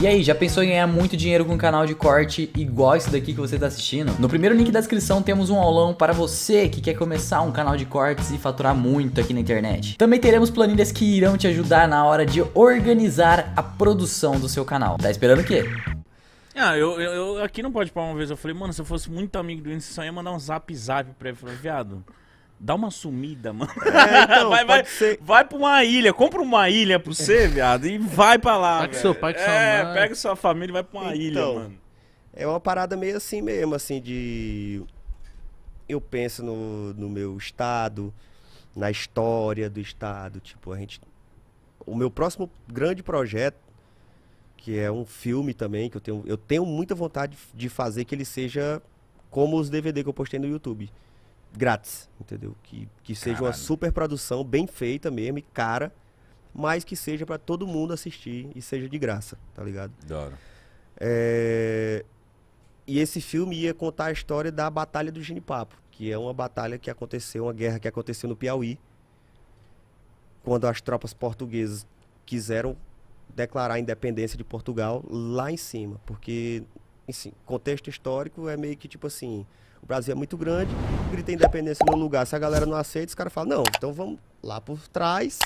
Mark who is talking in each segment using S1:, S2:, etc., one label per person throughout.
S1: E aí, já pensou em ganhar muito dinheiro com um canal de corte igual esse daqui que você está assistindo? No primeiro link da descrição temos um aulão para você que quer começar um canal de cortes e faturar muito aqui na internet. Também teremos planilhas que irão te ajudar na hora de organizar a produção do seu canal. Tá esperando o quê? Ah, eu, eu, eu aqui não pode parar uma vez. Eu falei, mano, se eu fosse muito amigo do Enzo, só ia mandar um zap zap pra ele. Eu falei, viado. Dá uma sumida, mano. É, então, vai, vai, vai pra uma ilha, compra uma ilha pra você, é. viado, e vai pra lá. Pega seu pai, é, sua mãe. Pega sua família e vai pra uma então, ilha, mano. É uma parada meio assim mesmo, assim, de. Eu penso no, no meu estado, na história do estado. Tipo, a gente. O meu próximo grande projeto, que é um filme também, que eu tenho, eu tenho muita vontade de fazer que ele seja como os DVD que eu postei no YouTube grátis, entendeu? Que, que seja uma super produção bem feita mesmo e cara, mas que seja para todo mundo assistir e seja de graça, tá ligado? Da é... E esse filme ia contar a história da Batalha do Ginipapo, que é uma batalha que aconteceu, uma guerra que aconteceu no Piauí, quando as tropas portuguesas quiseram declarar a independência de Portugal lá em cima, porque assim, contexto histórico é meio que tipo assim, o Brasil é muito grande, grita independência no lugar, se a galera não aceita, os caras falam, não, então vamos lá por trás,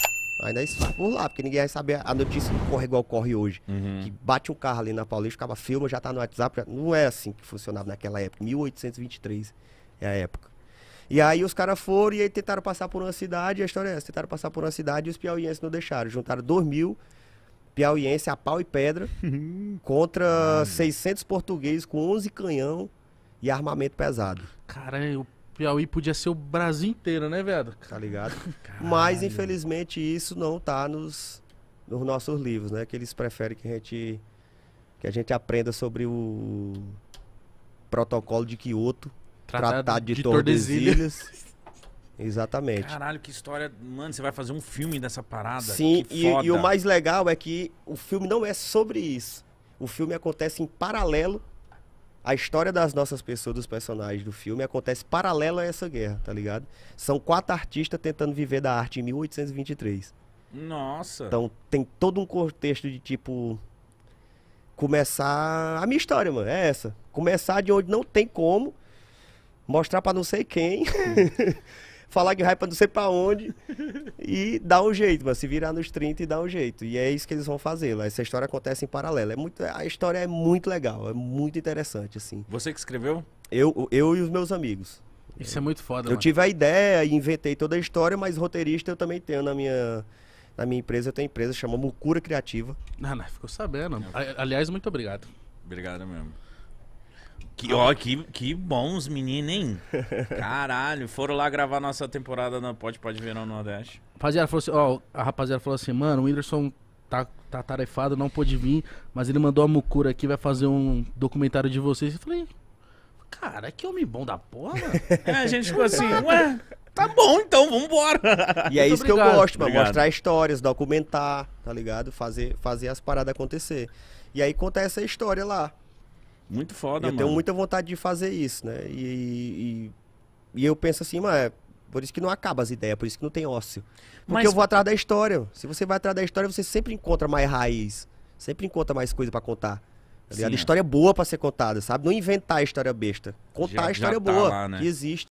S1: ainda é isso por lá, porque ninguém vai saber a notícia que corre igual corre hoje. Uhum. Que bate um carro ali na Paulista, acaba filma, já tá no WhatsApp, já... não é assim que funcionava naquela época, 1823 é a época. E aí os caras foram e aí tentaram passar por uma cidade, a história é essa, tentaram passar por uma cidade e os piauienses não deixaram, juntaram 2 mil piauiense a pau e pedra contra 600 portugueses com 11 canhão e armamento pesado. Cara, o Piauí podia ser o Brasil inteiro, né, velho? Tá ligado? Caralho. Mas, infelizmente, isso não tá nos, nos nossos livros, né? Que eles preferem que a gente, que a gente aprenda sobre o protocolo de Kyoto, Tratado, Tratado de, de Tordesilhas. Tordesilhas. Exatamente. Caralho, que história. Mano, você vai fazer um filme dessa parada. Sim, e, e, o mais legal é que o filme não é sobre isso. O filme acontece em paralelo. A história das nossas pessoas, dos personagens do filme, acontece paralelo a essa guerra, tá ligado? São quatro artistas tentando viver da arte em 1823. Nossa! Então tem todo um contexto de tipo. Começar. A minha história, mano, é essa. Começar de onde não tem como. Mostrar para não sei quem. falar que vai pra não sei pra onde e dá um jeito, mas Se virar nos 30 e dá um jeito. E é isso que eles vão fazer Essa história acontece em paralelo. É muito, a história é muito legal, é muito interessante, assim. Você que escreveu? Eu, eu e os meus amigos. Isso é muito foda, Eu mano. tive a ideia e inventei toda a história, mas roteirista eu também tenho na minha na minha empresa, eu tenho empresa chamada Mucura Criativa. Não, ah, não, né, ficou sabendo. É. Aliás, muito obrigado. Obrigado mesmo. Que, ó, que, que bons meninos, hein? Caralho, foram lá gravar nossa temporada na Pode Pode Verão no Nordeste. Rapaziada falou assim, ó, a rapaziada falou assim, mano, o Whindersson tá, tá tarefado, não pôde vir, mas ele mandou a Mucura aqui, vai fazer um documentário de vocês. Eu falei, cara, que homem bom da porra, é, a gente ficou assim, ué, tá bom então, vambora. E é Muito isso obrigado. que eu gosto, mano, mostrar histórias, documentar, tá ligado? Fazer, fazer as paradas acontecer. E aí conta essa história lá. Muito foda, eu mano. Eu tenho muita vontade de fazer isso, né? E, e, e eu penso assim, mas é por isso que não acaba as ideias, é por isso que não tem ócio. Porque mas... eu vou atrás da história. Se você vai atrás da história, você sempre encontra mais raiz. Sempre encontra mais coisa para contar. Tá Sim, é. História boa para ser contada, sabe? Não inventar a história besta. Contar já, a história tá boa lá, né? que existe.